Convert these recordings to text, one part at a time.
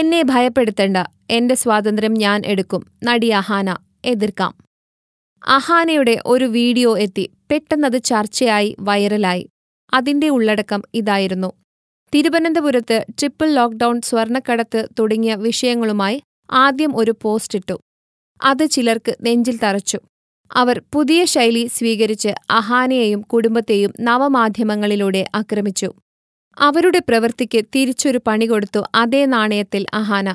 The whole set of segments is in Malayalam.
എന്നെ ഭയപ്പെടുത്തണ്ട എന്റെ സ്വാതന്ത്ര്യം ഞാൻ എടുക്കും നടി അഹാന എതിർക്കാം അഹാനയുടെ ഒരു വീഡിയോ എത്തി പെട്ടെന്നത് ചർച്ചയായി വൈറലായി അതിന്റെ ഉള്ളടക്കം ഇതായിരുന്നു തിരുവനന്തപുരത്ത് ട്രിപ്പിൾ ലോക്ക്ഡൌൺ സ്വർണ്ണക്കടത്ത് തുടങ്ങിയ വിഷയങ്ങളുമായി ആദ്യം ഒരു പോസ്റ്റ് ഇട്ടു അത് ചിലർക്ക് നെഞ്ചിൽ തറച്ചു അവർ പുതിയ ശൈലി സ്വീകരിച്ച് അഹാനയെയും കുടുംബത്തെയും നവമാധ്യമങ്ങളിലൂടെ ആക്രമിച്ചു അവരുടെ പ്രവൃത്തിക്ക് തിരിച്ചൊരു പണി കൊടുത്തു അതേ നാണയത്തിൽ Ahaana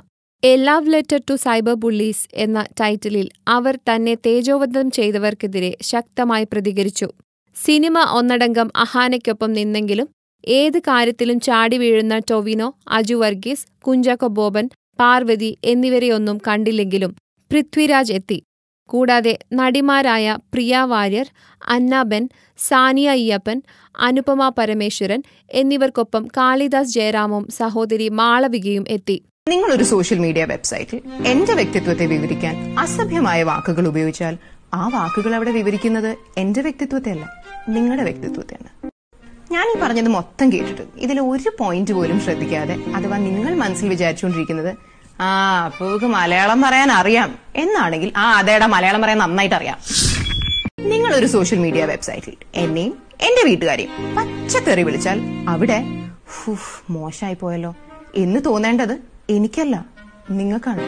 a love letter to cyber bullies എന്ന ടൈറ്റിലിൽ അവർ തന്നെ തേജോവധം ചെയ്തവർക്കെതിരെ ശക്തമായി പ്രതികരിച്ചു സിനിമ ഒന്നടങ്കം അഹാനയ്ക്കൊപ്പം നിന്നെങ്കിലും ഏത് കാര്യത്തിലും ചാടി വീഴുന്ന ടൊവിനോ അജു വർഗീസ് കുഞ്ചാക്കോ ബോബൻ പാർവതി എന്നിവരെയൊന്നും കണ്ടില്ലെങ്കിലും പൃഥ്വിരാജ് എത്തി കൂടാതെ നടിമാരായ പ്രിയ വാര്യർ അന്നാബെൻ സാനിയ അയ്യപ്പൻ അനുപമ പരമേശ്വരൻ എന്നിവർക്കൊപ്പം കാളിദാസ് ജയറാമും സഹോദരി മാളവികയും എത്തി നിങ്ങൾ ഒരു സോഷ്യൽ മീഡിയ വെബ്സൈറ്റിൽ എന്റെ വ്യക്തിത്വത്തെ വിവരിക്കാൻ അസഭ്യമായ വാക്കുകൾ ഉപയോഗിച്ചാൽ ആ വാക്കുകൾ അവിടെ വിവരിക്കുന്നത് എന്റെ വ്യക്തിത്വത്തെ അല്ല നിങ്ങളുടെ വ്യക്തിത്വത്തെയാണ് ഞാൻ ഈ പറഞ്ഞത് മൊത്തം കേട്ടിട്ട് ഇതിൽ ഒരു പോയിന്റ് പോലും ശ്രദ്ധിക്കാതെ അഥവാ നിങ്ങൾ മനസ്സിൽ വിചാരിച്ചുകൊണ്ടിരിക്കുന്നത് ആ അപ്പൂക്ക് മലയാളം പറയാൻ അറിയാം എന്നാണെങ്കിൽ ആ അതേടാ മലയാളം പറയാൻ നന്നായിട്ട് അറിയാം നിങ്ങൾ ഒരു സോഷ്യൽ മീഡിയ വെബ്സൈറ്റിൽ എന്നെയും എന്റെ വീട്ടുകാരെയും പച്ചക്കറി വിളിച്ചാൽ അവിടെ മോശമായി പോയല്ലോ എന്ന് തോന്നേണ്ടത് എനിക്കല്ല നിങ്ങൾക്കാണ്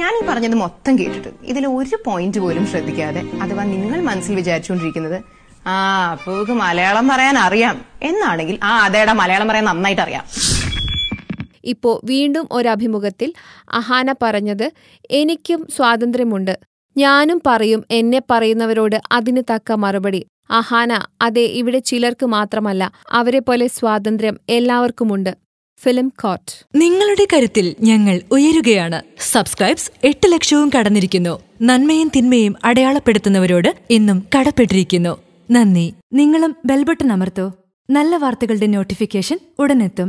ഞാൻ ഈ പറഞ്ഞത് മൊത്തം കേട്ടിട്ട് ഇതിൽ ഒരു പോയിന്റ് പോലും ശ്രദ്ധിക്കാതെ അഥവാ നിങ്ങൾ മനസ്സിൽ വിചാരിച്ചുകൊണ്ടിരിക്കുന്നത് ആ അപ്പൂക്ക് മലയാളം പറയാൻ അറിയാം എന്നാണെങ്കിൽ ആ അതേടാ മലയാളം പറയാൻ നന്നായിട്ട് അറിയാം ഇപ്പോ വീണ്ടും ഒരഭിമുഖത്തിൽ അഹാന പറഞ്ഞത് എനിക്കും സ്വാതന്ത്ര്യമുണ്ട് ഞാനും പറയും എന്നെ പറയുന്നവരോട് അതിന് തക്ക മറുപടി അഹാന അതെ ഇവിടെ ചിലർക്ക് മാത്രമല്ല അവരെ പോലെ സ്വാതന്ത്ര്യം എല്ലാവർക്കുമുണ്ട് ഫിലിം കോട്ട് നിങ്ങളുടെ കരുത്തിൽ ഞങ്ങൾ ഉയരുകയാണ് സബ്സ്ക്രൈബ്സ് എട്ട് ലക്ഷവും കടന്നിരിക്കുന്നു നന്മയും തിന്മയും അടയാളപ്പെടുത്തുന്നവരോട് ഇന്നും കടപ്പെട്ടിരിക്കുന്നു നന്ദി നിങ്ങളും ബെൽബട്ടൺ അമർത്തോ നല്ല വാർത്തകളുടെ നോട്ടിഫിക്കേഷൻ ഉടനെത്തും